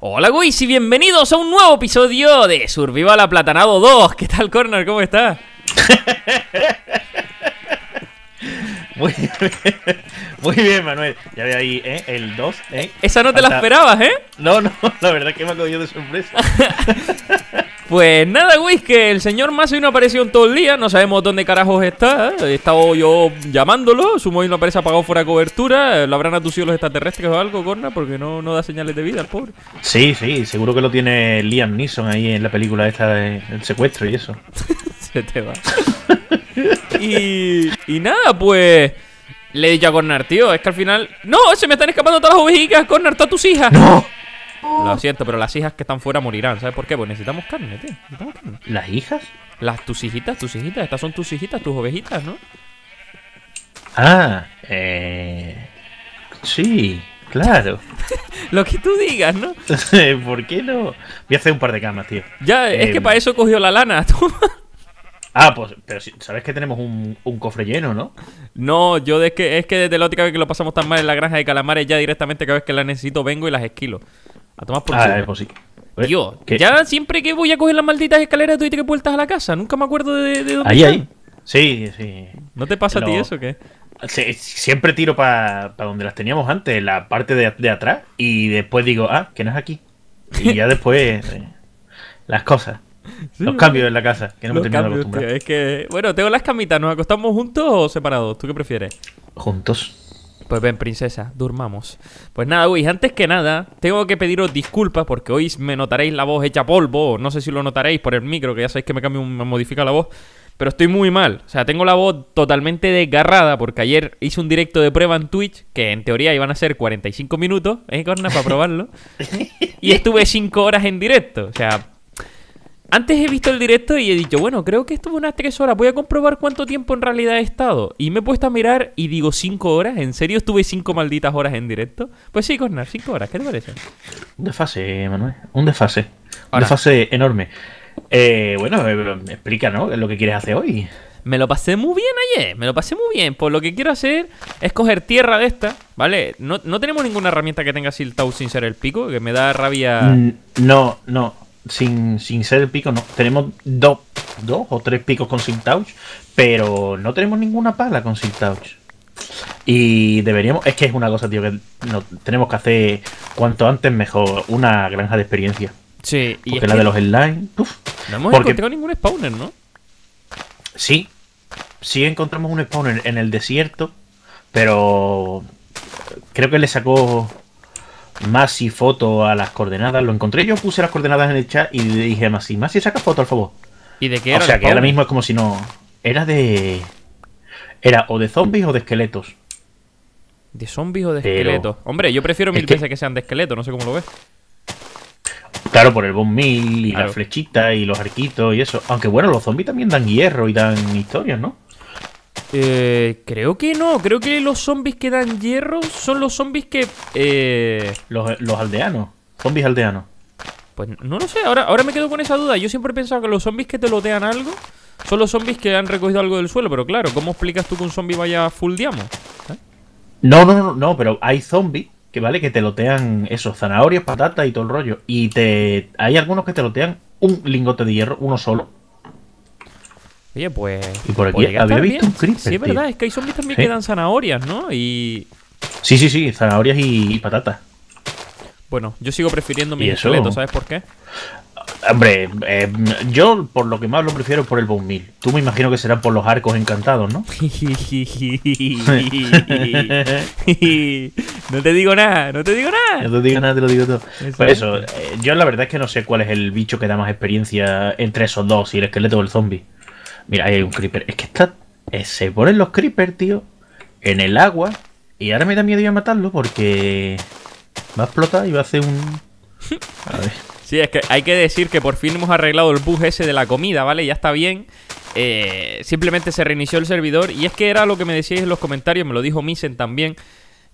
Hola Guis y bienvenidos a un nuevo episodio de Survival Aplatanado 2. ¿Qué tal, Corner? ¿Cómo estás? Muy bien, Manuel. Ya ve ahí, ¿eh? El 2, ¿eh? Esa no te la esperabas, ¿eh? No, no, la verdad es que me ha cogido de sorpresa. Pues nada, güey, que el señor Mazoy no apareció en todo el día, no sabemos dónde carajos está. He estado yo llamándolo, su móvil no aparece apagado fuera de cobertura. Lo habrán atucido los extraterrestres o algo, Corna, porque no, no da señales de vida al pobre. Sí, sí, seguro que lo tiene Liam Neeson ahí en la película esta del secuestro y eso. Se te va. y, nada, pues. Le he dicho a tío, es que al final. ¡No! Se me están escapando todas las ovejitas, Cornar, todas tus hijas. ¡No! Lo siento, pero las hijas que están fuera morirán. ¿Sabes por qué? Pues necesitamos carne, tío. ¿Las hijas? Las tus hijitas, tus hijitas. Estas son tus hijitas, tus ovejitas, ¿no? Ah, eh. Sí, claro. Lo que tú digas, ¿no? ¿Por qué no? Voy a hacer un par de camas, tío. Ya, es que em, para eso cogió la lana, tú. Ah, pues, pero sabes que tenemos un, cofre lleno, ¿no? No, yo es que, es que desde la vez que lo pasamos tan mal en la granja de calamares, ya directamente cada vez que la necesito vengo y las esquilo. A tomar por ah, eh, pues sí. Tío, ya siempre que voy a coger las malditas escaleras doy que vueltas a la casa. Nunca me acuerdo de, dónde Ahí, están. ahí. Sí, sí. ¿No te pasa a ti eso qué? siempre tiro para donde las teníamos antes, la parte de, atrás. Y después digo, ah, que no es aquí. Y ya después eh, las cosas. los cambios en la casa, que no me me cambios, acostumbrado Es que, bueno, tengo las camitas, ¿nos acostamos juntos o separados? ¿Tú qué prefieres? Juntos. Pues ven, princesa, durmamos. Pues nada, güey, antes que nada, tengo que pediros disculpas porque hoy me notaréis la voz hecha polvo. No sé si lo notaréis por el micro, que ya sabéis que me cambio, me modifica la voz. Pero estoy muy mal. O sea, tengo la voz totalmente desgarrada porque ayer hice un directo de prueba en Twitch, que en teoría iban a ser 45 minutos, ¿eh, Corna? Para probarlo. y estuve 5 horas en directo. O sea, antes he visto el directo y he dicho, bueno, creo que estuve unas 3 horas, voy a comprobar cuánto tiempo en realidad he estado. Y me he puesto a mirar y digo 5 horas, ¿en serio estuve 5 malditas horas en directo? Pues sí, Cornel, 5 horas, ¿qué te parece? Un desfase, Manuel, un desfase. Un desfase enorme. Eh, bueno, eh, explica, ¿no? Lo que quieres hacer hoy. Me lo pasé muy bien ayer, me lo pasé muy bien. Pues lo que quiero hacer es coger tierra de esta, ¿vale? No, tenemos ninguna herramienta que tenga Siltau sin ser el pico, que me da rabia. no, no sin, sin ser pico, no. Tenemos dos, o tres picos con sin touch, pero no tenemos ninguna pala con sin touch. Y deberíamos, es que es una cosa, tío, que no, tenemos que hacer cuanto antes mejor una granja de experiencia. Sí, porque la de los online. no tengo ningún spawner, ¿no? Sí, sí encontramos un spawner en el desierto, pero creo que le sacó Masi foto a las coordenadas. Lo encontré yo, puse las coordenadas en el chat y le dije a Masi, Masi, saca foto, al favor. ¿Y de qué era? O sea, que ahora mismo es como si no... Era de... Era o de zombies o de esqueletos. ¿De zombies o de esqueletos? Hombre, yo prefiero mil que... veces que sean de esqueletos, no sé cómo lo ves. Claro, por el bomb mil y la flechita y los arquitos y eso. Aunque bueno, los zombies también dan hierro y dan historias, ¿no? Eh, creo que no, creo que los zombies que dan hierro son los zombies que... Eh... Los, aldeanos, zombies aldeanos. Pues no lo sé, ahora, ahora me quedo con esa duda. Yo siempre he pensado que los zombies que te lotean algo son los zombies que han recogido algo del suelo, pero claro, ¿cómo explicas tú que un zombie vaya full diamo? ¿Eh? No, no, no, no, pero hay zombies que vale que te lotean esos zanahorias, patatas y todo el rollo. Y te hay algunos que te lotean un lingote de hierro, uno solo. Oye, pues. Y por aquí había visto un creeper. Sí, es verdad, es que hay zombies también que dan zanahorias, ¿no? Y. Sí, sí, sí, zanahorias y, y patatas. Bueno, yo sigo prefiriendo mi esqueleto, ¿sabes por qué? Hombre, eh, yo por lo que más lo prefiero es por el bone meal. Tú me imagino que será por los arcos encantados, ¿no? no te digo nada, no te digo nada. No te digo nada, te lo digo todo. Por eso, pues eh, yo la verdad es que no sé cuál es el bicho que da más experiencia entre esos dos, si el esqueleto o el zombie. Mira, hay un creeper. Es que está... Eh, se ponen los creepers, tío, en el agua. Y ahora me da miedo ir a matarlo porque va a explotar y va a hacer un... A ver. Sí, es que hay que decir que por fin hemos arreglado el bug ese de la comida, ¿vale? Ya está bien. Eh, simplemente se reinició el servidor. Y es que era lo que me decíais en los comentarios, me lo dijo Misen también.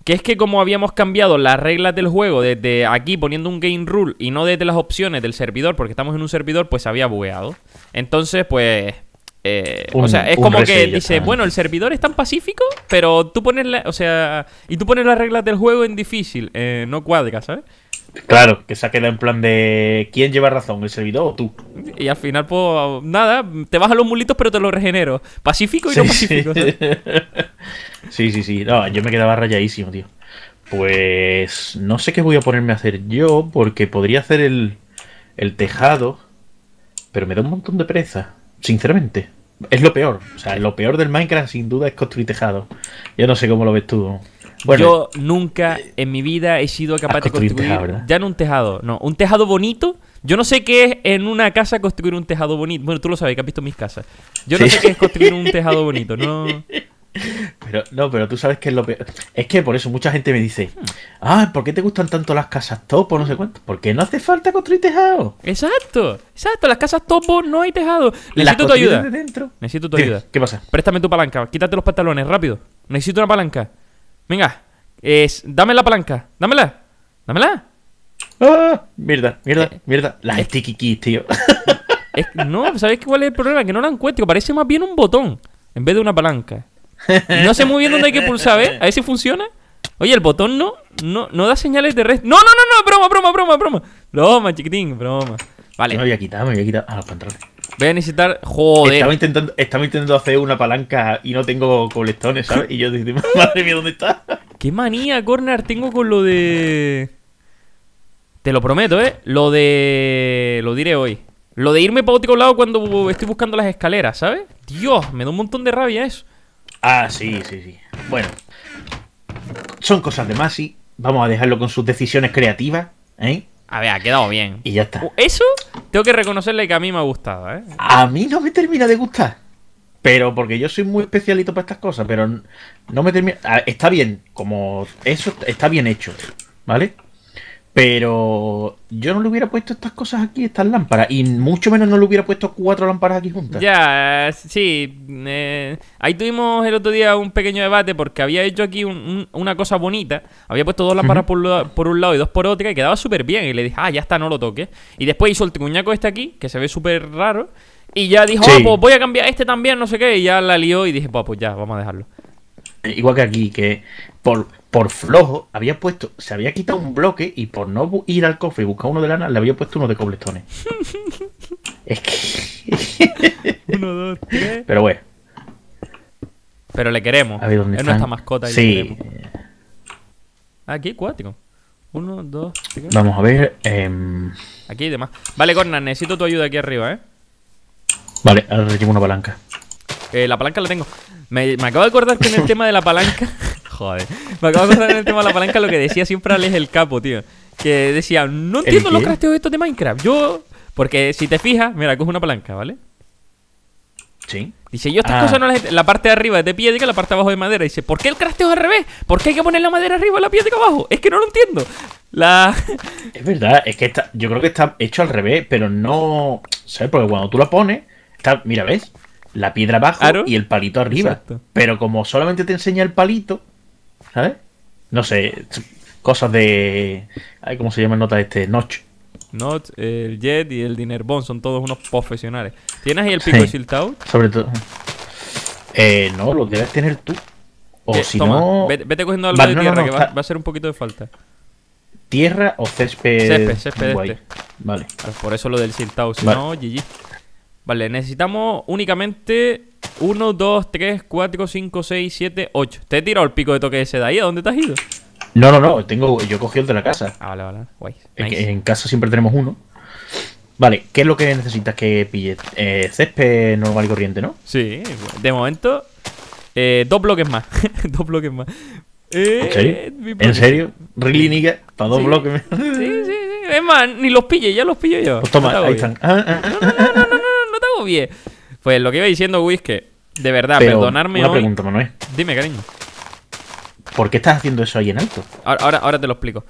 Que es que como habíamos cambiado las reglas del juego desde aquí poniendo un game rule y no desde las opciones del servidor, porque estamos en un servidor, pues se había bugueado. Entonces, pues eh, o sea, es como que dice, bueno, el servidor es tan pacífico, pero tú pones la, o sea, y tú pones las reglas del juego en difícil, eh, no cuadra, ¿sabes? Claro, que se ha en plan de quién lleva razón, el servidor o tú. Y al final, pues nada, te vas a los mulitos, pero te los regenero. Pacífico y no pacífico. Sí. sí, sí, No, yo me quedaba rayadísimo, tío. Pues no sé qué voy a ponerme a hacer yo, porque podría hacer el, el tejado, pero me da un montón de presa sinceramente. Es lo peor. O sea, lo peor del Minecraft sin duda es construir tejado. Yo no sé cómo lo ves tú. yo nunca en mi vida he sido capaz de construir ya no un tejado, no, un tejado bonito. Yo no sé qué es en una casa construir un tejado bonito. Bueno, tú lo sabes, que has visto mis casas. Yo no sé qué es construir un tejado bonito, no. Pero, no, pero tú sabes que es lo peor. Es que por eso mucha gente me dice, ah, ¿por qué te gustan tanto las casas topo? No sé cuánto. Porque no hace falta construir tejado. Exacto, exacto. Las casas topo no hay tejado. Necesito tu ayuda. Necesito tu ayuda. ¿Qué pasa? Préstame tu palanca. Quítate los pantalones, rápido. Necesito una palanca. Venga, es, dame la palanca. Dámela. Dámela. Ah, mierda, mierda, eh, mierda. Las eh. sticky tío. no, sabes cuál es el problema? Que no la encuentro. Parece más bien un botón en vez de una palanca. No sé muy bien dónde hay que pulsar, ¿eh? A ver si funciona. Oye, el botón no, no, no da señales de red. No, no, no, no, broma, broma, broma, broma. Broma, chiquitín, broma. Vale. me voy a quitar, me voy a quitar. Ah, los controles Voy a necesitar. Joder. Estaba intentando, intentando hacer una palanca y no tengo colectones, ¿sabes? Y yo dije, madre mía, ¿dónde está? Qué manía, Corner, tengo con lo de. Te lo prometo, ¿eh? Lo de. Lo diré hoy. Lo de irme pa' otro lado cuando estoy buscando las escaleras, ¿sabes? Dios, me da un montón de rabia eso. Ah, sí, sí, sí. Bueno, son cosas de Masi. Vamos a dejarlo con sus decisiones creativas. ¿eh? A ver, ha quedado bien. Y ya está. Uh, eso tengo que reconocerle que a mí me ha gustado. ¿eh? A mí no me termina de gustar. Pero porque yo soy muy especialito para estas cosas. Pero no me termina. Está bien, como eso está bien hecho. ¿Vale? Pero yo no le hubiera puesto estas cosas aquí, estas lámparas, y mucho menos no le hubiera puesto cuatro lámparas aquí juntas. Ya, sí. Eh, ahí tuvimos el otro día un pequeño debate porque había hecho aquí una cosa bonita. Había puesto dos lámparas por, por, un lado y dos por otro y quedaba súper bien. Y le dije, ah, ya está, no lo toques. Y después hizo el truñaco este aquí, que se ve súper raro. Y ya dijo, ah, pues voy a cambiar este también, no sé qué. Y ya la lió y dije, pues, pues ya, vamos a dejarlo igual que aquí, que por, por flojo había puesto, se había quitado un bloque y por no ir al cofre y buscar uno de lana, le había puesto uno de coblestones. es que. uno, dos, tres. Pero bueno. Pero le queremos. A es nuestra mascota. Sí. Ah, aquí, cuático. Uno, dos, Vamos a ver. Em. Aquí y demás. Vale, corna necesito tu ayuda aquí arriba, ¿eh? Vale, ahora llevo una palanca. Eh, la palanca la tengo. Me, acabo de acordar que en el tema de la palanca. Joder. Me acabo de acordar en el tema de la palanca lo que decía siempre Alex el Capo, tío. Que decía, no entiendo los crafteos estos de Minecraft. Yo. Porque si te fijas, mira, coge una palanca, ¿vale? Sí. Dice, yo estas ah. cosas no las. La parte de arriba es de piedra, Y la parte de abajo de madera. Dice, ¿por qué el crasteo es al revés? ¿Por qué hay que poner la madera arriba y la piedra abajo? Es que no lo entiendo. La. Es verdad, es que yo creo que está hecho al revés, pero no. ¿Sabes? Porque cuando tú la pones. Está, mira, ¿ves? la piedra abajo y el palito arriba. Pero como solamente te enseña el palito, ¿sabes? No sé, cosas de. Ay, ¿Cómo se llama el nota este? Notch. Notch, el Jet y el Dinerbon, son todos unos profesionales. ¿Tienes ahí el pico de siltaud? Sobre todo. Eh, no, lo debes tener tú. O eh, si no. Vete, cogiendo algo de tierra, que va, a ser un poquito de falta. ¿Tierra o césped? Césped, césped. Este. Vale. Pues por eso lo del siltaud si no, GG. Vale, necesitamos únicamente 1, 2, 3, 4, 5, 6, 7, 8. Te he tirado el pico de toque ese de ahí. ¿A dónde te has ido? No, no, no. Tengo, yo cogido el de la casa. Ah, vale, vale. Guay. En, casa siempre tenemos uno. Vale, ¿qué es lo que necesitas que pille? Eh, césped normal y corriente, ¿no? Sí, de momento. Eh, dos bloques más. dos bloques más. Eh, serio? ¿En serio? ¿Really, nigga? ¿Para dos bloques? sí, sí, sí. Es más, ni los pille, ya los pillo yo. Pues toma, ahí están. Ah, ah, ah, pues lo que iba diciendo, es que de verdad, Pero perdonarme hoy... Dime, cariño. ¿Por qué estás haciendo eso ahí en alto? Ahora, ahora, te lo explico.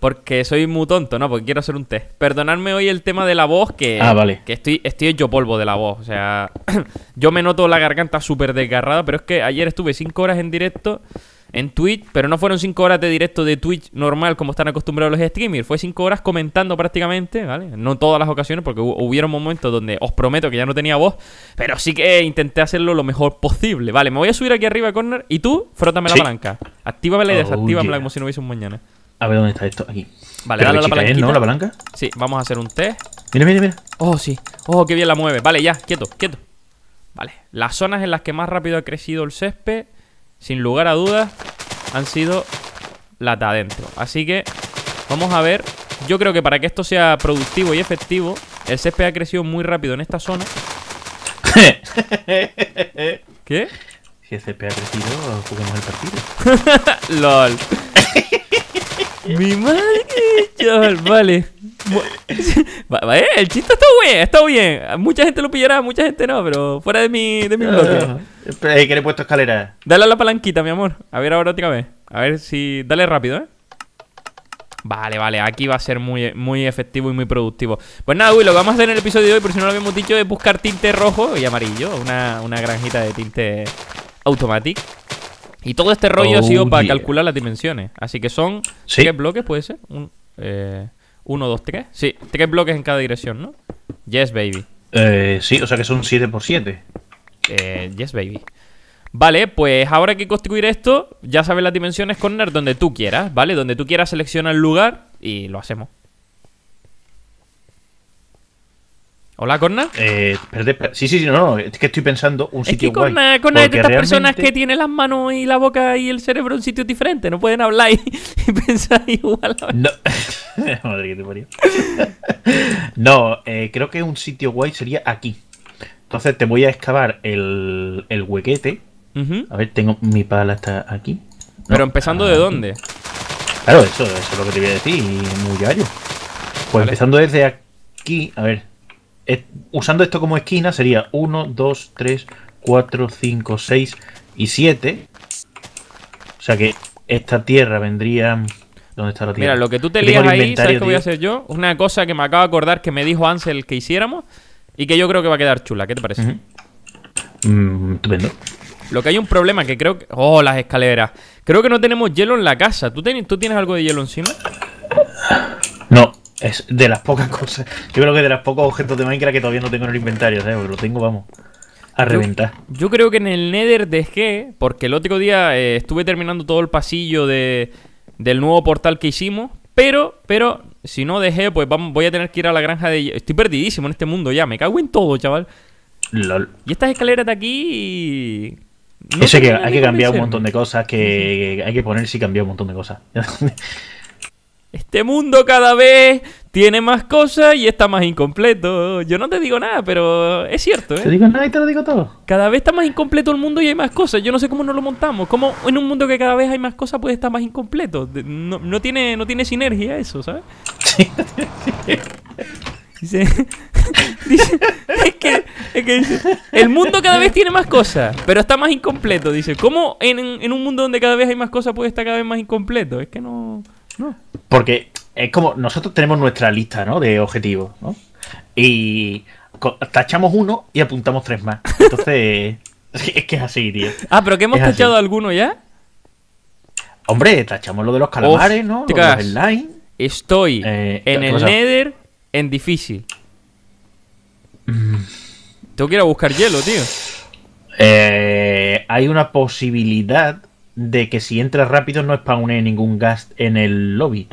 Porque soy muy tonto, ¿no? Porque quiero hacer un test. Perdonadme hoy el tema de la voz, que, ah, que estoy, estoy hecho polvo de la voz. O sea, yo me noto la garganta súper desgarrada, pero es que ayer estuve 5 horas en directo en Twitch, pero no fueron 5 horas de directo de Twitch normal como están acostumbrados los streamers, fue 5 horas comentando prácticamente, ¿vale? No todas las ocasiones porque hubieron momentos donde os prometo que ya no tenía voz, pero sí que intenté hacerlo lo mejor posible, ¿vale? Me voy a subir aquí arriba, Corner, y tú, frótame la palanca. Actívamela y oh, desactívamela como si no hubiese un mañana. A ver dónde está esto, aquí. Vale, dale la palanca. ¿no? ¿La palanca? Sí, vamos a hacer un test. Mira, mira, mira. Oh, sí. Oh, qué bien la mueve. Vale, ya, quieto, quieto. Vale, las zonas en las que más rápido ha crecido el césped sin lugar a dudas, han sido lata adentro. Así que vamos a ver. Yo creo que para que esto sea productivo y efectivo, el césped ha crecido muy rápido en esta zona. ¿Qué? Si el césped ha crecido, juguemos el partido. LOL. Mi madre, chaval, vale. vale. Eh, el chiste está bien, está bien. Mucha gente lo pillará, mucha gente no, pero fuera de mi, de mi ah, bloque. que le he puesto escalera. Dale a la palanquita, mi amor. A ver ahora otra vez. A ver si. Dale rápido, eh. Vale, vale, aquí va a ser muy, muy efectivo y muy productivo. Pues nada, uy, lo que vamos a hacer en el episodio de hoy, por si no lo habíamos dicho, es buscar tinte rojo y amarillo, una, granjita de tinte automatic. Y todo este rollo ha sido oh, para calcular las dimensiones. Así que son tres bloques, puede ser. Un, eh, uno, dos, tres. Sí, tres bloques en cada dirección, ¿no? Yes, baby. Eh, sí, o sea que son 7 por 7 eh, Yes, baby. Vale, pues ahora hay que construir esto, ya sabes las dimensiones, Connor, donde tú quieras, ¿vale? Donde tú quieras seleccionar el lugar y lo hacemos. Hola, Corna. Eh, sí, sí, sí, no, no, es que estoy pensando un sitio es que Corna, guay, es de estas personas que tienen las manos y la boca y el cerebro en sitios diferentes, no pueden hablar y, pensar igual. A no, madre que te parió. no, eh, creo que un sitio guay sería aquí. Entonces te voy a excavar el, el huequete. A ver, tengo mi pala hasta aquí. Pero empezando de dónde? Claro, eso, eso, es lo que te voy a decir, muy gallo. Pues empezando desde aquí, a ver, eh, usando esto como esquina sería 1, 2, 3, 4, 5, 6 y 7. O sea que esta tierra vendría... ¿Dónde está la tierra? Mira, lo que tú te lías ahí, ¿sabes qué voy a hacer yo? Una cosa que me acabo de acordar que me dijo Ansel que hiciéramos y que yo creo que va a quedar chula. ¿Qué te parece? Mm, estupendo. Lo que hay un problema que creo que... Oh, las escaleras. Creo que no tenemos hielo en la casa. ¿Tú, ¿Tú tienes algo de hielo encima? No, es de las pocas cosas. Yo creo que de las pocas objetos de Minecraft que todavía no tengo en el inventario, ¿sabes? lo tengo, vamos, a reventar. Yo, creo que en el Nether dejé, porque el otro día eh, estuve terminando todo el pasillo de, del nuevo portal que hicimos, pero, pero, si no dejé, pues vamos, voy a tener que ir a la granja de... Estoy perdidísimo en este mundo ya, me cago en todo, chaval. Y estas escaleras de aquí... No Eso que hay que cambiar un montón de cosas, que hay que poner y cambiar un montón de cosas. Este mundo cada vez tiene más cosas y está más incompleto. Yo no te digo nada, pero es cierto, ¿eh? Te digo nada y te lo digo todo. Cada vez está más incompleto el mundo y hay más cosas. Yo no sé cómo nos lo montamos. ¿Cómo en un mundo que cada vez hay más cosas puede estar más incompleto? No, tiene, no tiene sinergia eso, ¿sabes? dice, dice, es que, que dice, el mundo cada vez tiene más cosas, pero está más incompleto. Dice, ¿cómo en un mundo donde cada vez hay más cosas puede estar cada vez más incompleto? Es que no... Porque es como nosotros tenemos nuestra lista ¿no? de objetivos, ¿no? Y tachamos uno y apuntamos tres más. Entonces, es que es así, tío. Ah, pero que hemos tachado alguno ya. Hombre, tachamos lo de los calamares, ¿no? Estoy eh, en el Nether en difícil. Tengo que ir a buscar hielo, tío. Eh, hay una posibilidad de que si entras rápido no spawne ningún gas en el lobby.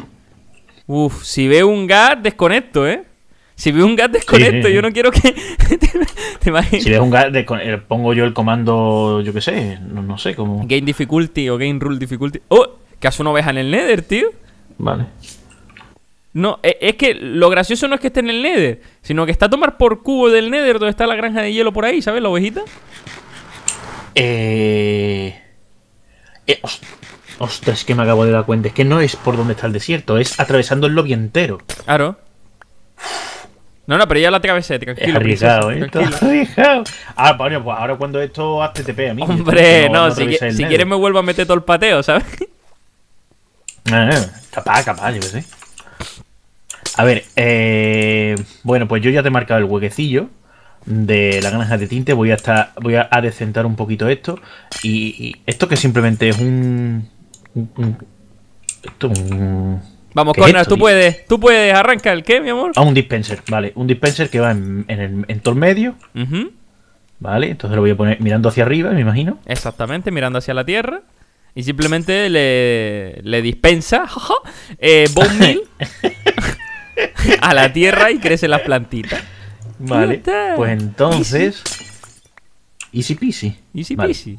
Uf, si veo un gas, desconecto, ¿eh? Si veo un gas, desconecto. Yo no quiero que. ¿Te imaginas? Si veo un gas, eh, pongo yo el comando, yo qué sé, no, no sé cómo. Game difficulty o game rule difficulty. ¡Oh! Que hace una oveja en el Nether, tío. Vale. No, e, es que lo gracioso no es que esté en el Nether, sino que está a tomar por cubo del Nether donde está la granja de hielo por ahí, ¿sabes? La ovejita. Eh. Eh, ostras, que me acabo de dar cuenta. Es que no es por donde está el desierto, es atravesando el lobby entero. Claro. No, no, pero ya la atravesé, tranquilo. arriesgado, ¿eh? Arriesgado. Ah, bueno, pues ahora cuando esto haz TTP a mí. Hombre, no, si, si quieres me vuelvo a meter todo el pateo, ¿sabes? Ah, ah capaz, capaz, yo sé. A ver, eh, bueno, pues yo ya te he marcado el huequecillo de la granja de tinte. Voy a estar, voy a un poquito esto. Y, esto que simplemente es un... esto Vamos, Connor, tú puedes, tú puedes arrancar el qué, mi amor. a un dispenser, vale. Un dispenser que va en, el, todo medio. Vale, entonces lo voy a poner mirando hacia arriba, me imagino. Exactamente, mirando hacia la tierra. Y simplemente le, le dispensa eh, bone a la tierra y crecen las plantitas. Vale. Pues entonces. Easy peasy. Easy peasy.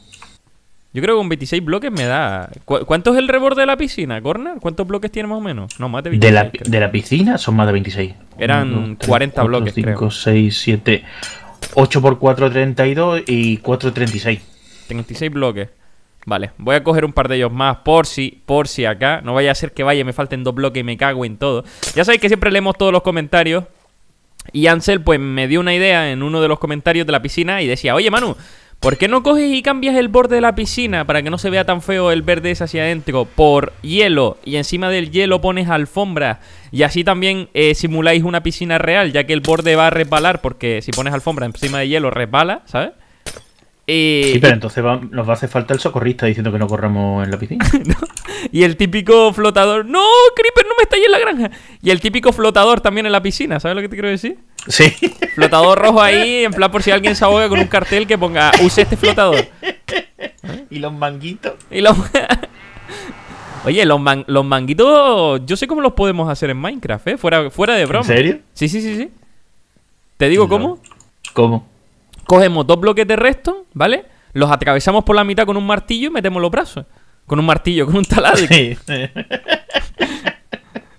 Yo creo que con 26 bloques me da. ¿Cuánto es el rebord de la piscina, Corner? ¿Cuántos bloques tiene más o menos? No, más de 26. De la, piscina son más de 26. Eran 40 bloques, 5, 6, 7. 8 por 4, 32 y 4, 36. 36 bloques. Vale, voy a coger un par de ellos más por si, por si acá. No vaya a ser que vaya, me falten dos bloques y me cago en todo. Ya sabéis que siempre leemos todos los comentarios y Ansel pues me dio una idea en uno de los comentarios de la piscina y decía, oye Manu, ¿por qué no coges y cambias el borde de la piscina para que no se vea tan feo el verde ese hacia adentro por hielo y encima del hielo pones alfombra? Y así también eh, simuláis una piscina real, ya que el borde va a resbalar porque si pones alfombra encima de hielo resbala, ¿sabes? Eh, sí, pero entonces nos va a hacer falta el socorrista diciendo que no corramos en la piscina. Y el típico flotador, no, Creeper, no me estáis en la granja. Y el típico flotador también en la piscina, ¿sabes lo que te quiero decir? Sí. Flotador rojo ahí, en plan por si alguien se ahoga con un cartel que ponga, use este flotador. Y los manguitos. Oye, los, manguitos, yo sé cómo los podemos hacer en Minecraft, ¿eh? Fuera, de broma. ¿En serio? Sí, sí, sí, sí. ¿Te digo cómo? ¿Cómo? Cogemos dos bloques de resto, ¿vale? Los atravesamos por la mitad con un martillo y metemos los brazos. Con un martillo, con un taladro.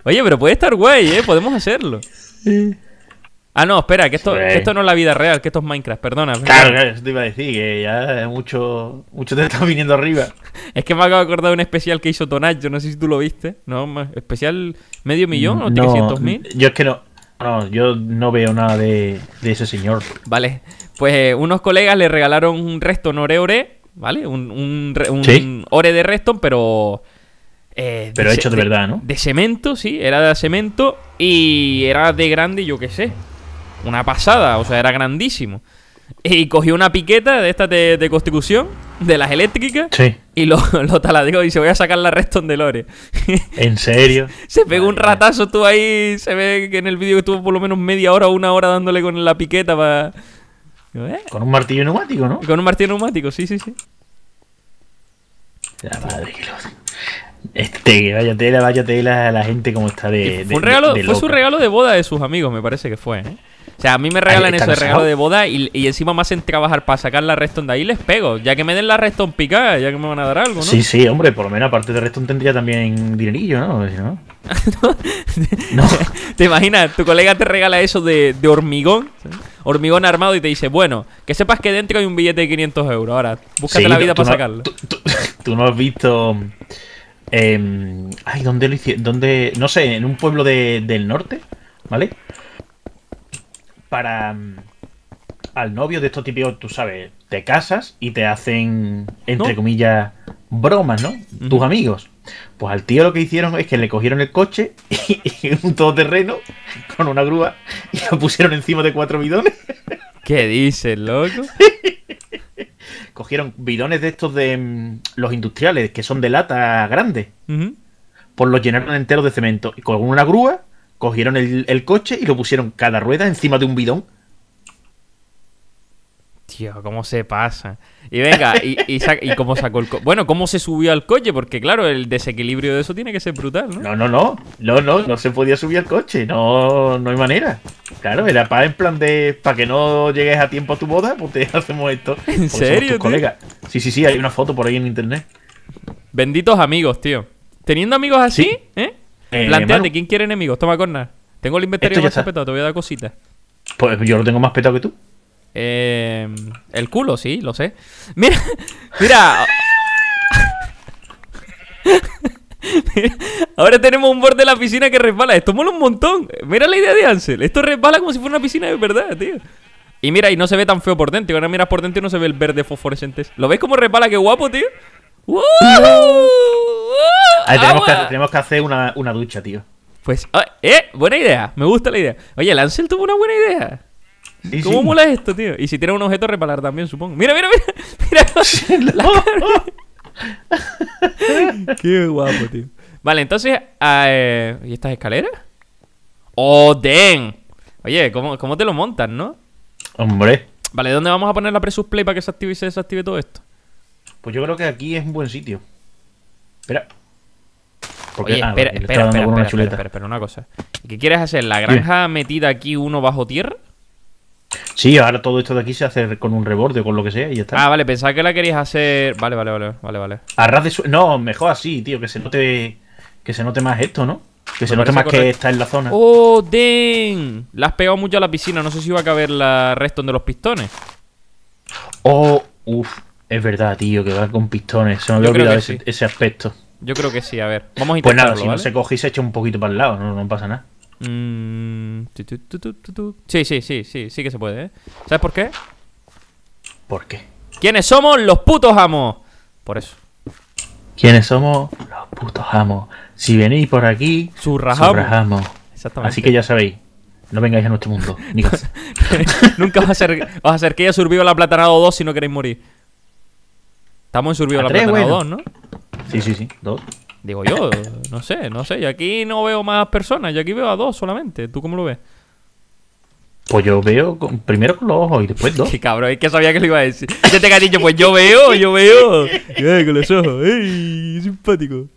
Oye, pero puede estar guay, ¿eh? Podemos hacerlo. Ah, no, espera, que esto, no es la vida real, que esto es Minecraft, perdona. Claro, claro, eso te iba a decir, que ya mucho, mucho te está viniendo arriba. Es que me acabo de acordar de un especial que hizo Yo no sé si tú lo viste, ¿no? Especial medio millón o 300 mil. Yo es que no, no, yo no veo nada de, ese señor. Vale, pues eh, unos colegas le regalaron un resto ore-ore, ¿vale? Un, un, ore de resto, pero... Eh, pero hecho de, verdad, ¿no? De cemento, sí, era de cemento y era de grande, yo qué sé. Una pasada, o sea, era grandísimo. Y cogió una piqueta de esta de, de constitución de las eléctricas sí. y lo, lo y se voy a sacar la Reston de Lore. ¿En serio? se pegó un ratazo tú ahí, se ve que en el vídeo estuvo por lo menos media hora o una hora dándole con la piqueta para... Eh". Con un martillo neumático, ¿no? Con un martillo neumático, sí, sí, sí. La madre este, que los... Este, vaya tela, vaya tela la gente como está de... un regalo, fue su regalo de boda de sus amigos, me parece que fue, ¿eh? O sea, a mí me regalan eso de regalo de boda y, y, encima más en trabajar para sacar la Reston de ahí les pego. Ya que me den la Reston picada, ya que me van a dar algo, ¿no? Sí, sí, hombre, por lo menos aparte de Reston tendría también dinerillo, ¿no? no... ¿Te imaginas? Tu colega te regala eso de, hormigón, hormigón armado y te dice, bueno, que sepas que dentro hay un billete de 500 euros. Ahora, búscate la vida para sacarlo. Tú, no has visto... Em, ay, ¿dónde lo hicieron? ¿Dónde? No sé, en un pueblo de, del norte, ¿vale? para mm, al novio de estos típicos, tú sabes, te casas y te hacen, entre comillas, bromas, ¿no? Tus amigos. Pues al tío lo que hicieron es que le cogieron el coche y, un todoterreno con una grúa y lo pusieron encima de cuatro bidones. ¿Qué dices, loco? Cogieron bidones de estos de mm, los industriales, que son de lata grande. por Pues los llenaron enteros de cemento. Y con una grúa Cogieron el, coche y lo pusieron cada rueda encima de un bidón. Tío, ¿cómo se pasa? Y venga, y, y, cómo sacó el coche. Bueno, ¿cómo se subió al coche? Porque claro, el desequilibrio de eso tiene que ser brutal, ¿no? No, no, no. No, no, no se podía subir al coche. No, no hay manera. Claro, era para en plan de. Para que no llegues a tiempo a tu boda, pues te hacemos esto. ¿En serio? colega Sí, sí, sí, hay una foto por ahí en internet. Benditos amigos, tío. Teniendo amigos así, ¿eh? Eh, Planteate, ¿quién quiere enemigos? Toma, Corna. Tengo el inventario más petado, te voy a dar cositas. Pues yo lo tengo más petado que tú. Eh, el culo, sí, lo sé. Mira, mira. Ahora tenemos un borde de la piscina que resbala. Esto mola un montón. Mira la idea de Ansel. Esto resbala como si fuera una piscina de verdad, tío. Y mira, y no se ve tan feo por dentro. Ahora miras por dentro no se ve el verde fosforescente. ¿Lo ves como resbala? Qué guapo, tío tenemos, que, hacer una, ducha, tío. Pues, ah, eh, buena idea, me gusta la idea. Oye, Lancel tuvo una buena idea. ¿Cómo mola esto, tío? Y si tiene un objeto reparar también, supongo. Mira, mira, mira. Qué guapo, tío. Vale, entonces, ah, eh, ¿y estas escaleras? ¡Oh, den! Oye, ¿cómo, te lo montas, no? Hombre. Vale, ¿dónde vamos a poner la presusplay para que se active y se desactive todo esto? Pues yo creo que aquí es un buen sitio. Espera. Oye, ah, espera, espera, espera, espera, una cosa. ¿Qué quieres hacer? ¿La granja metida aquí uno bajo tierra? Sí, ahora todo esto de aquí se hace con un reborde o con lo que sea y ya está. Ah, vale, pensaba que la querías hacer. Vale, vale, vale, vale, vale. A ras de su... No, mejor así, tío, que se note. Que se note más esto, ¿no? Que se note más que está en la zona. ¡Oh, den! La has pegado mucho a la piscina, no sé si va a caber la resto de los pistones. Oh, uff, es verdad, tío, que va con pistones. Se me había olvidado ese, aspecto. Yo creo que sí, a ver. Vamos a Pues nada, si no se coge y se echa un poquito para el lado, no, pasa nada. sí, sí, sí, sí, sí que se puede, ¿eh? ¿Sabes por qué? ¿Por qué? ¿Quiénes somos los putos amos? Por eso. ¿Quiénes somos los putos amos? Si venís por aquí, surrajamos. Exactamente. Así que ya sabéis, no vengáis a nuestro mundo. Nunca os, acerquéis a survivir la platanado 2 si no queréis morir. Estamos en Survival la tres bueno. dos ¿no? Sí, sí, sí, dos Digo yo, no sé, no sé. Yo aquí no veo más personas, yo aquí veo a dos solamente. ¿Tú cómo lo ves? Pues yo veo primero con los ojos y después dos. Sí, cabrón, es que sabía que lo iba a decir. Yo te pues yo veo, yo veo. con los ojos, ¡ey! Simpático.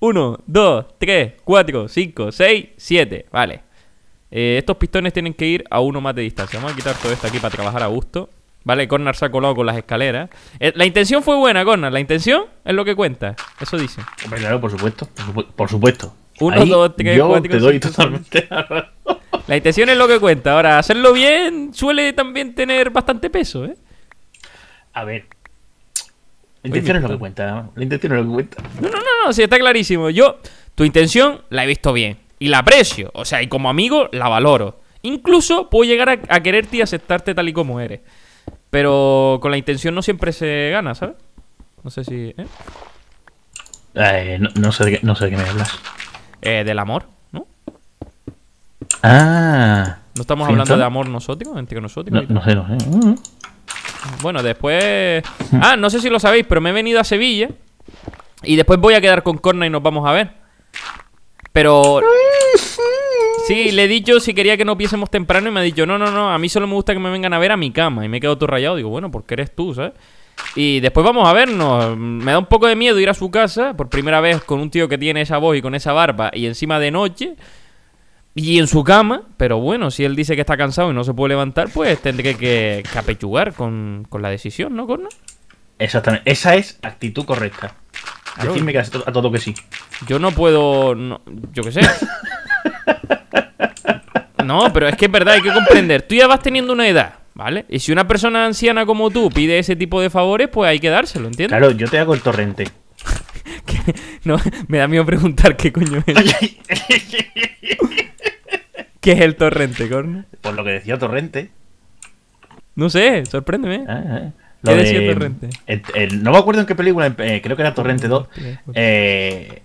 Uno, dos, tres, cuatro, cinco, seis, siete. Vale. Eh, estos pistones tienen que ir a uno más de distancia. Vamos a quitar todo esto aquí para trabajar a gusto. Vale, Connor se ha colado con las escaleras. Eh, la intención fue buena, Connor La intención es lo que cuenta. Eso dice. claro, por supuesto. Por, supuesto. Uno, dos, yo te doy totalmente la intención es lo que cuenta. Ahora, hacerlo bien suele también tener bastante peso, ¿eh? A ver. La intención es lo que cuenta. La intención es lo que cuenta. No, no, no, Sí, está clarísimo. Yo, tu intención la he visto bien. Y la aprecio. O sea, y como amigo, la valoro. Incluso puedo llegar a quererte y aceptarte tal y como eres. Pero con la intención no siempre se gana, ¿sabes? No sé si... ¿eh? Eh, no, sé de qué, me hablas. Eh, del amor, ¿no? Ah. ¿No estamos hablando de amor nosótico? No, no sé, no sé. Mm. Bueno, después... Ah, no sé si lo sabéis, pero me he venido a Sevilla. Y después voy a quedar con Corna y nos vamos a ver. Pero... Sí, le he dicho si quería que no piésemos temprano y me ha dicho, no, no, no, a mí solo me gusta que me vengan a ver a mi cama. Y me he quedado todo rayado. Digo, bueno, porque eres tú, ¿sabes? Y después vamos a vernos. Me da un poco de miedo ir a su casa por primera vez con un tío que tiene esa voz y con esa barba y encima de noche y en su cama. Pero bueno, si él dice que está cansado y no se puede levantar, pues tendré que, que apechugar con, la decisión, ¿no, Corno? Exactamente. Esa es actitud correcta. que a todo que sí. Yo no puedo. yo qué sé. No, pero es que es verdad, hay que comprender. Tú ya vas teniendo una edad, ¿vale? Y si una persona anciana como tú pide ese tipo de favores, pues hay que dárselo, ¿entiendes? Claro, yo te hago el torrente. no, me da miedo preguntar qué coño es. ¿Qué es el torrente, corno? Por pues lo que decía torrente. No sé, sorpréndeme. Ah, ah. ¿Qué decía torrente? no me acuerdo en qué película, eh, creo que era Torrente 2. Eh,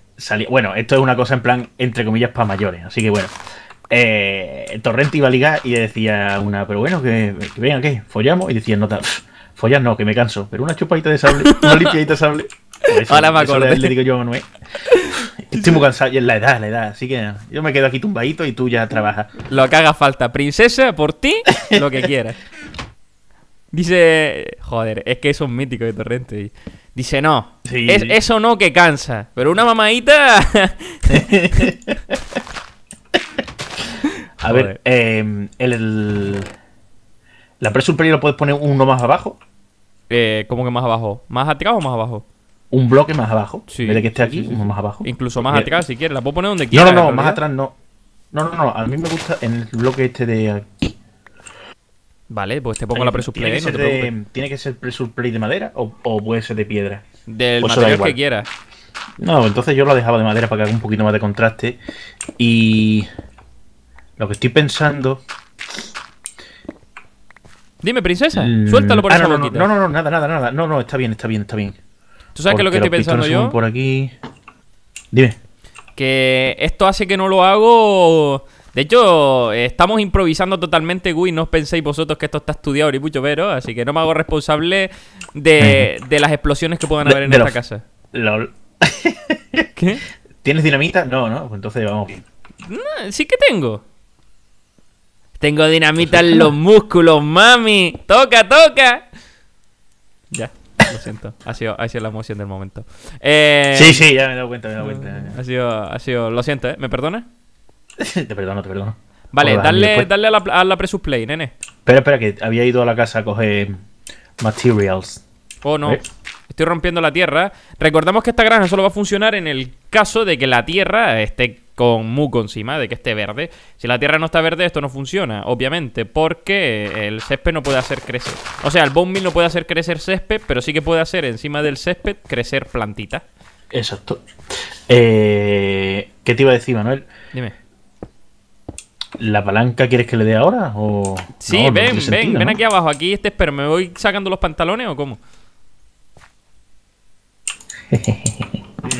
bueno, esto es una cosa en plan, entre comillas, para mayores. Así que bueno. Eh, Torrente iba a ligar y decía una, pero bueno, que, que venga, ¿qué? ¿Follamos? Y decía, no, follas no, que me canso. Pero una chupadita de sable, una limpiadita de sable. Pues Ahora me Le, yo a Manuel. Estoy muy cansado, y es la edad, la edad. Así que yo me quedo aquí tumbadito y tú ya trabajas. Lo que haga falta, princesa, por ti, lo que quieras. Dice, joder, es que eso es mítico de Torrente. Y... Dice, no, es, eso no que cansa, pero una mamadita... A ver, eh, el, ¿la presa superior puedes poner uno más abajo? Eh, ¿Cómo que más abajo? ¿Más atrás o más abajo? Un bloque más abajo. Sí. que esté aquí, más abajo. Incluso más eh, atrás si quieres. La puedo poner donde quieras. No, no, no, más atrás no. No, no, no. A mí me gusta en el bloque este de Vale, pues te pongo la Pressure ¿Tiene, ¿Tiene que ser Pressure de madera o, puede ser de piedra? Del pues material que quieras. No, entonces yo lo dejaba de madera para que haga un poquito más de contraste. Y lo que estoy pensando. Dime, princesa, mm, suéltalo por ah, esa no, no, no, no, nada, nada, nada. No, no, está bien, está bien, está bien. ¿Tú sabes qué es lo que estoy pensando yo? Por aquí. Dime. Que esto hace que no lo hago de hecho, estamos improvisando totalmente, Gui. No os penséis vosotros que esto está estudiado y mucho, pero así que no me hago responsable de, las explosiones que puedan haber en esta casa. ¿Tienes dinamita? No, no, pues entonces vamos sí que tengo. Tengo dinamita en los músculos, mami. Toca, toca. Ya, lo siento. Ha sido, la emoción del momento. sí, eh, sí, ya me he dado cuenta, me he cuenta. Ha sido, ha sido, lo siento, ¿eh? ¿Me perdona? te perdono, te perdono. Vale, dale a, la, a nene. Espera, espera, que había ido a la casa a coger materials. Oh, no. Eh. Estoy rompiendo la tierra. Recordamos que esta granja solo va a funcionar en el caso de que la tierra esté con muco encima, de que esté verde. Si la tierra no está verde, esto no funciona, obviamente, porque el césped no puede hacer crecer. O sea, el bone meal no puede hacer crecer césped, pero sí que puede hacer encima del césped crecer plantita Exacto. Eh, ¿Qué te iba a decir, Manuel? Dime. ¿La palanca quieres que le dé ahora? O... Sí, ven, ven, ven aquí abajo. Aquí este espero. ¿Me voy sacando los pantalones o cómo?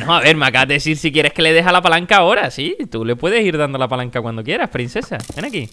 No, a ver, me acabas de decir si quieres que le deja la palanca ahora, sí. Tú le puedes ir dando la palanca cuando quieras, princesa. Ven aquí.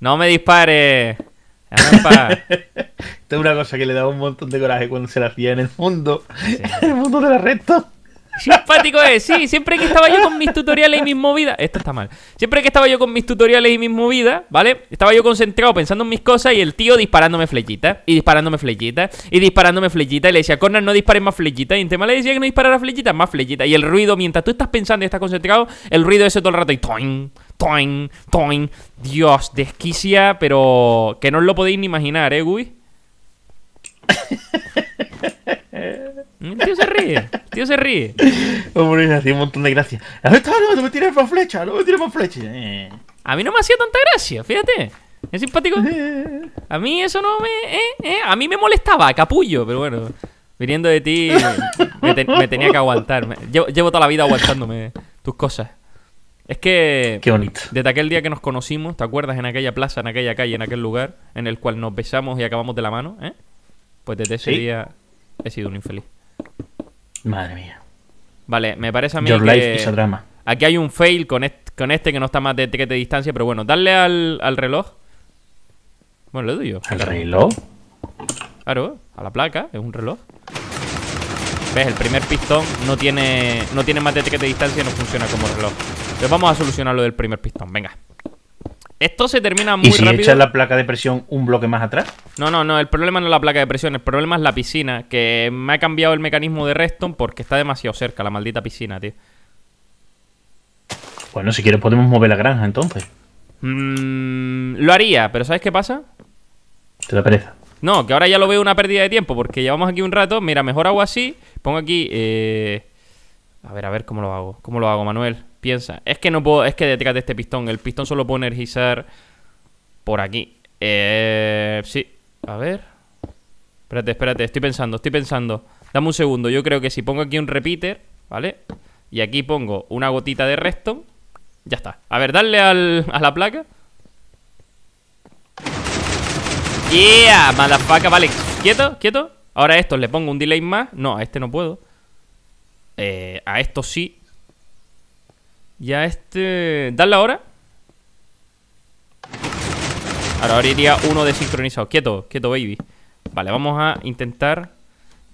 No me dispares. Esto es una cosa que le daba un montón de coraje cuando se la hacía en el mundo. En el mundo de la recta. Simpático es, sí. Siempre que estaba yo con mis tutoriales y mis movidas. Esto está mal. Siempre que estaba yo con mis tutoriales y mis movidas, ¿vale? Estaba yo concentrado pensando en mis cosas y el tío disparándome flechitas. Y disparándome flechitas. Y disparándome flechitas. Y le decía, conan no dispares más flechitas. Y en tema le decía que no disparara flechitas, más flechitas. Y el ruido, mientras tú estás pensando y estás concentrado, el ruido ese todo el rato y toing, toing, toing. Dios, desquicia, pero que no os lo podéis ni imaginar, ¿eh, Gui? El tío se ríe, tío se ríe. Hombre, hacía un montón de gracia. No me no me flecha. Eh. A mí no me hacía tanta gracia, fíjate. Es simpático. Eh. A mí eso no me. Eh, a mí me molestaba, capullo, pero bueno. Viniendo de ti, me, tenía que aguantar. Llevo, llevo, toda la vida aguantándome tus cosas. Es que. Qué bonito. Desde aquel día que nos conocimos, ¿te acuerdas? En aquella plaza, en aquella calle, en aquel lugar en el cual nos besamos y acabamos de la mano, ¿eh? Pues desde ese día he sido un infeliz. Madre mía. Vale, me parece a mí que drama. Aquí hay un fail con, este que no está más de que de distancia, pero bueno, Dale al, reloj. Bueno, le doy yo. ¿Al reloj? Claro, a la placa, es un reloj. ¿Ves? El primer pistón no tiene, no tiene más de que de distancia y no funciona como reloj. Pero vamos a solucionar lo del primer pistón, venga. Esto se termina muy ¿Y si rápido. echas la placa de presión un bloque más atrás? No, no, no. El problema no es la placa de presión. El problema es la piscina. Que me ha cambiado el mecanismo de Reston porque está demasiado cerca la maldita piscina, tío. Bueno, si quieres podemos mover la granja entonces. Mm, lo haría, pero ¿sabes qué pasa? Te da pereza. No, que ahora ya lo veo una pérdida de tiempo porque llevamos aquí un rato. Mira, mejor hago así. Pongo aquí... Eh, a ver, a ver cómo lo hago. ¿Cómo lo hago, Manuel? piensa, es que no puedo, es que detrás de este pistón, el pistón solo puedo energizar por aquí. Eh, sí, a ver. Espérate, espérate, estoy pensando, estoy pensando. Dame un segundo, yo creo que si pongo aquí un repeater, ¿vale? Y aquí pongo una gotita de resto ya está. A ver, darle al, a la placa. Yeah, motherfucker, vale. Quieto, quieto. Ahora a estos le pongo un delay más. No, a este no puedo. Eh, a estos sí. Ya este... ¿Dan la hora? Ahora, ahora iría uno desincronizado Quieto, quieto, baby Vale, vamos a intentar...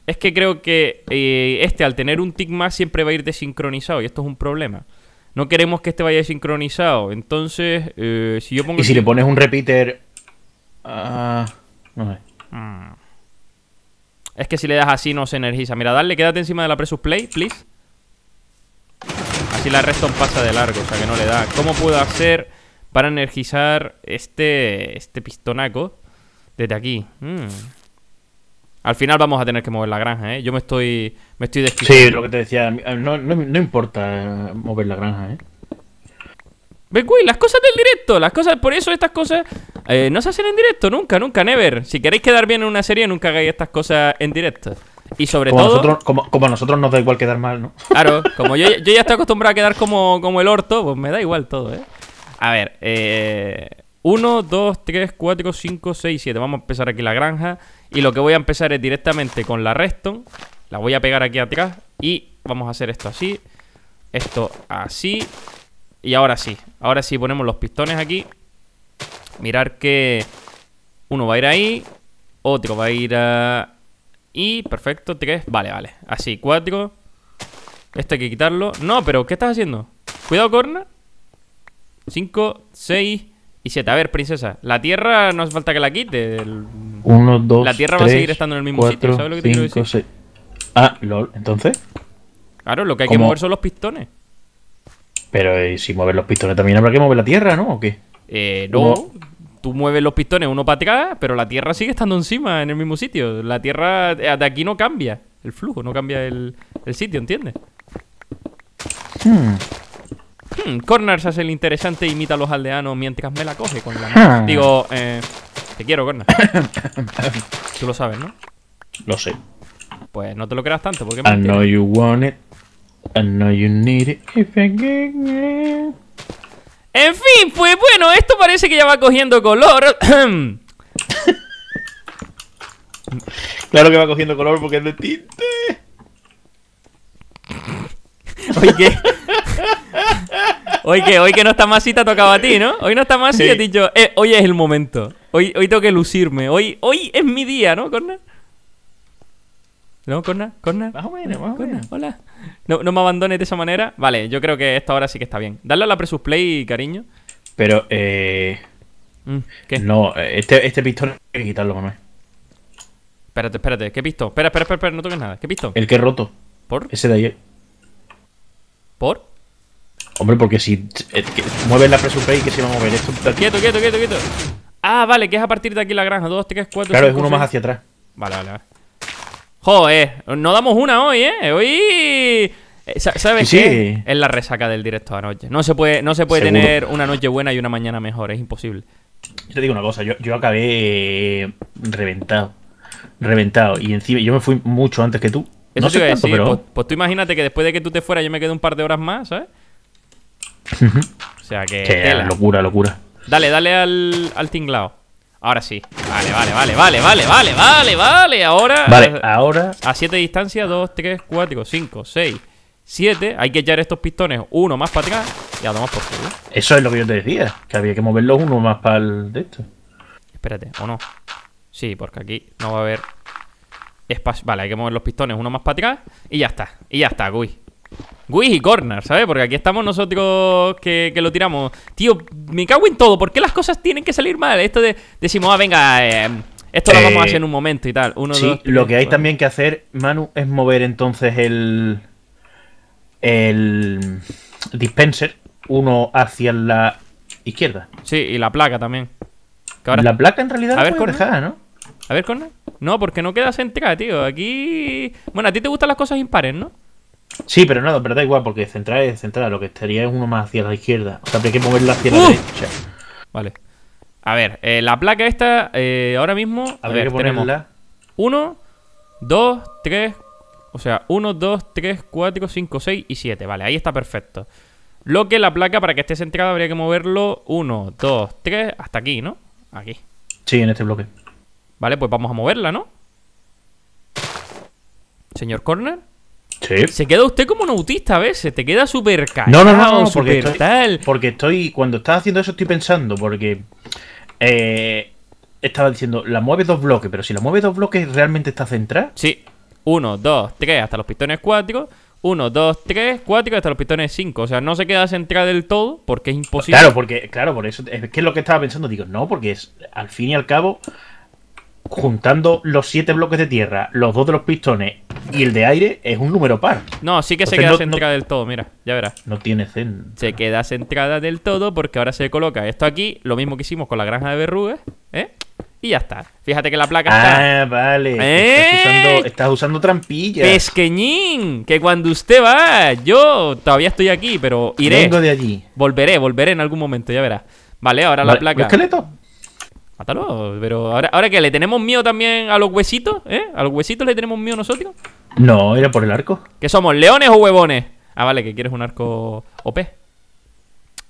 Es que creo que eh, este, al tener un tick más, siempre va a ir desincronizado Y esto es un problema No queremos que este vaya desincronizado Entonces, eh, si yo pongo... Y si le pones un repeater... Ah, mm. Es que si le das así no se energiza Mira, dale, quédate encima de la Presus Play, please si la Reston pasa de largo, o sea que no le da. ¿Cómo puedo hacer para energizar este, este pistonaco desde aquí? Mm. Al final vamos a tener que mover la granja, ¿eh? Yo me estoy, me estoy desquiciando. Sí, lo que te decía, no, importa eh, mover la granja, ¿eh? Ven, las cosas del directo, las cosas, por eso estas cosas eh, no se hacen en directo, nunca, nunca, never. Si queréis quedar bien en una serie, nunca hagáis estas cosas en directo. Y sobre todo. como, a nosotros nos da igual quedar mal, ¿no? Claro, como yo, ya estoy acostumbrado a quedar como, como el orto, pues me da igual todo, ¿eh? A ver, eh. 1, 2, 3, 4, 5, 6, 7. Vamos a empezar aquí la granja. Y lo que voy a empezar es directamente con la Reston. La voy a pegar aquí atrás. Y vamos a hacer esto así. Esto así. Y ahora sí. Ahora sí ponemos los pistones aquí. Mirar que uno va a ir ahí. Otro va a ir a y perfecto, tres, vale, vale Así, cuatro, Este hay que quitarlo No, pero ¿qué estás haciendo? Cuidado, corna cinco, seis, y siete, A ver, princesa La tierra no hace falta que la quite 1, 2, La tierra va a seguir estando en el mismo sitio ¿Sabes lo que te quiero decir? Ah, ¿entonces? Claro, lo que hay que mover son los pistones Pero si mover los pistones también habrá que mover la tierra, ¿no? ¿O qué? Eh, no, tú mueves los pistones uno para atrás, pero la Tierra sigue estando encima, en el mismo sitio. La Tierra eh, de aquí no cambia el flujo, no cambia el, sitio, ¿entiendes? Hmm. Hmm, Corners hace el interesante imita a los aldeanos mientras me la coge con la mano. Hmm. Digo, eh, te quiero, Corners. tú lo sabes, ¿no? Lo sé. Pues no te lo creas tanto, porque... I know you want it. I know you need it. If I en fin, pues bueno, esto parece que ya va cogiendo color. claro que va cogiendo color porque es de tinte. Oye, que... Hoy que, hoy que no está ha tocado a ti, ¿no? Hoy no está más y he dicho, eh, hoy es el momento. Hoy, hoy tengo que lucirme. Hoy, hoy es mi día, ¿no, Corner? ¿No, Corna? ¿Corna? Más o menos, más o menos. Hola. No, no me abandones de esa manera. Vale, yo creo que esta hora sí que está bien. Dale a la Presus Play, cariño. Pero, eh. Mm, ¿Qué? No, este, este pistón hay que quitarlo, Manuel. Espérate, espérate. ¿Qué pistón? Espera, espera, espera, espera, no toques nada. ¿Qué pistón? El que he roto. ¿Por? Ese de ayer. ¿Por? Hombre, porque si eh, Mueve la Presus Play, que se va a mover esto. Quieto, quieto, quieto, quieto. Ah, vale, que es a partir de aquí la granja. Dos, tres, cuatro. Claro, es uno más hacia atrás. Vale, vale, vale. Joder, no damos una hoy, ¿eh? Hoy... Eh, ¿Sabes qué? Es la resaca del directo anoche. No se puede, no se puede tener una noche buena y una mañana mejor, es imposible. Yo te digo una cosa, yo, acabé eh, reventado. Reventado. Y encima yo me fui mucho antes que tú. Eso no sé a pero... Pues, pues, tú imagínate que después de que tú te fueras yo me quedé un par de horas más, ¿sabes? o sea que... que locura, locura. Dale, dale al, al tinglao. Ahora sí. Vale, vale, vale, vale, vale, vale, vale, vale. Ahora. Vale, eh, ahora. A 7 distancias, distancia, 2, 3, 4, 5, 6, 7. Hay que echar estos pistones uno más para atrás. Y a tomar por culo. Eso es lo que yo te decía. Que había que moverlos uno más para el de esto. Espérate, ¿o no? Sí, porque aquí no va a haber espacio. Vale, hay que mover los pistones uno más para atrás. Y ya está. Y ya está, Gui. Wii y corner, ¿sabes? Porque aquí estamos nosotros que, lo tiramos. Tío, me cago en todo. ¿Por qué las cosas tienen que salir mal? Esto de decimos, ah, venga, em, esto lo vamos a eh, hacer en un momento y tal. sí, lo que hay también que hacer, Manu, es mover entonces el. el. dispenser. Uno hacia la izquierda. Sí, y la placa también. La placa en realidad a ver, puede ¿no? A ver, corner. No, porque no queda centrada, tío. Aquí. Bueno, a ti te gustan las cosas impares, ¿no? Sí, pero nada, pero da igual, porque centrar es central, lo que estaría es uno más hacia la izquierda. O sea, habría que moverla hacia la ¡Uh! derecha. Vale. A ver, eh, la placa esta, eh, ahora mismo. A, ver, que Uno, Uno, 1, 2, O sea, uno, dos, tres, cuatro, cinco, seis y siete Vale, ahí está perfecto. Lo que la placa, para que esté centrada, habría que moverlo Uno, dos, tres, hasta aquí, ¿no? Aquí. Sí, en este bloque. Vale, pues vamos a moverla, ¿no? Señor Corner. Se queda usted como un autista a veces, te queda súper callado, no, no, no, porque estoy, Porque cuando estás haciendo eso estoy pensando, porque eh, estaba diciendo, la mueve dos bloques, pero si la mueve dos bloques, ¿realmente está centrada? Sí, uno, dos, tres, hasta los pistones cuatro Uno, dos, tres, cuatro, hasta los pistones cinco O sea, no se queda centrada del todo porque es imposible. Claro, porque, claro, por eso es es lo que estaba pensando. Digo, no, porque es al fin y al cabo, juntando los siete bloques de tierra, los dos de los pistones y el de aire es un número par. No, sí que se queda centrada del todo, mira, ya verás. No tiene zen. Se queda centrada del todo porque ahora se coloca esto aquí, lo mismo que hicimos con la granja de verrugas, ¿eh? Y ya está. Fíjate que la placa está... ah, vale. ¿Eh? Estás, usando, trampillas. Pesqueñín, que cuando usted va, yo todavía estoy aquí, pero iré. de allí. Volveré, volveré en algún momento, ya verás. Vale, ahora la placa. ¿Un esqueleto? Mátalo, pero ahora, ahora que le tenemos miedo también a los huesitos, ¿eh? A los huesitos le tenemos miedo nosotros. No, era por el arco. ¿Qué somos, leones o huevones? Ah, vale, que quieres un arco OP.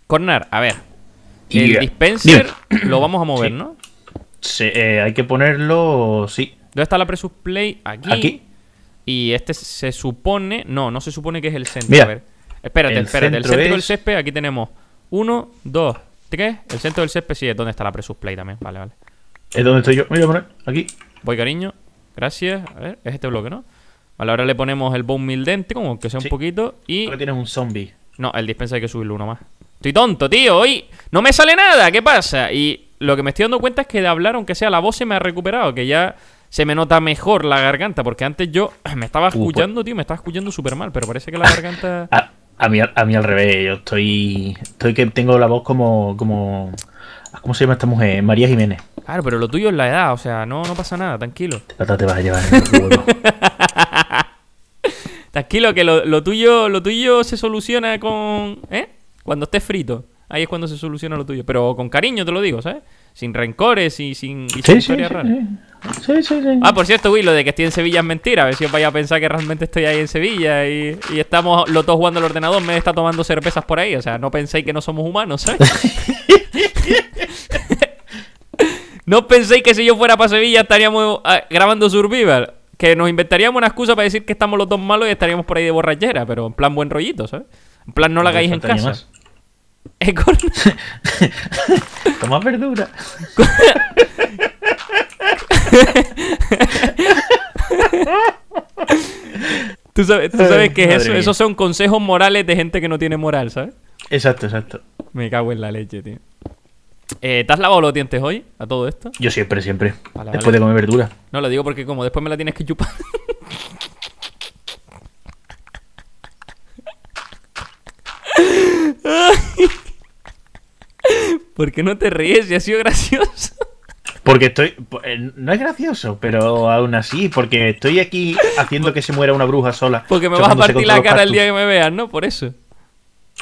Corner, a ver. El eh, dispenser lo vamos a mover, ¿no? Sí, eh, hay que ponerlo, sí. ¿Dónde está la play Aquí. Aquí. Y este se supone... No, no se supone que es el centro. a ver. Espérate, espérate. el centro del césped, aquí tenemos. Uno, dos, tres. El centro del césped sí es donde está la play también. Vale, vale. Es donde estoy yo. a poner aquí. Voy, cariño. Gracias. A ver, es este bloque, ¿no? Vale, ahora le ponemos el bone dente como que sea un poquito. Y. tienes un zombie. No, el dispensa hay que subirlo uno más. Estoy tonto, tío. Hoy no me sale nada. ¿Qué pasa? Y lo que me estoy dando cuenta es que de hablar, aunque sea la voz, se me ha recuperado. Que ya se me nota mejor la garganta. Porque antes yo me estaba uh, pues escuchando, tío. Me estaba escuchando súper mal. Pero parece que la garganta. a, a, mí, al revés. Yo estoy. Estoy que tengo la voz como. como... Ah, ¿Cómo se llama esta mujer? María Jiménez. Claro, pero lo tuyo es la edad, o sea, no, no pasa nada, tranquilo. te vas a llevar. Tranquilo, que lo, lo, tuyo, lo tuyo se soluciona con. ¿Eh? Cuando estés frito. Ahí es cuando se soluciona lo tuyo. Pero con cariño te lo digo, ¿sabes? Sin rencores y sin, historias raras. Sí, Ah, por cierto, Will, lo de que estoy en Sevilla es mentira. A ver si os vaya a pensar que realmente estoy ahí en Sevilla y, estamos los dos jugando al ordenador. Me está tomando cervezas por ahí. O sea, no penséis que no somos humanos, ¿sabes? no penséis que si yo fuera para Sevilla estaríamos ah, grabando Survivor que nos inventaríamos una excusa para decir que estamos los dos malos y estaríamos por ahí de borrachera, pero en plan buen rollito, ¿sabes? En plan no la hagáis en casa. Toma verdura. tú sabes, que esos son consejos morales de gente que no tiene moral, ¿sabes? Exacto, exacto. Me cago en la leche, tío. Eh, ¿Te has lavado los dientes hoy a todo esto? Yo siempre, siempre. después de comer verdura. No, lo digo porque como después me la tienes que chupar. ¿Por qué no te ríes? Ya ha sido gracioso. Porque estoy. Eh, no es gracioso, pero aún así, porque estoy aquí haciendo que se muera una bruja sola. Porque me vas a partir la cara el día que me veas, ¿no? Por eso.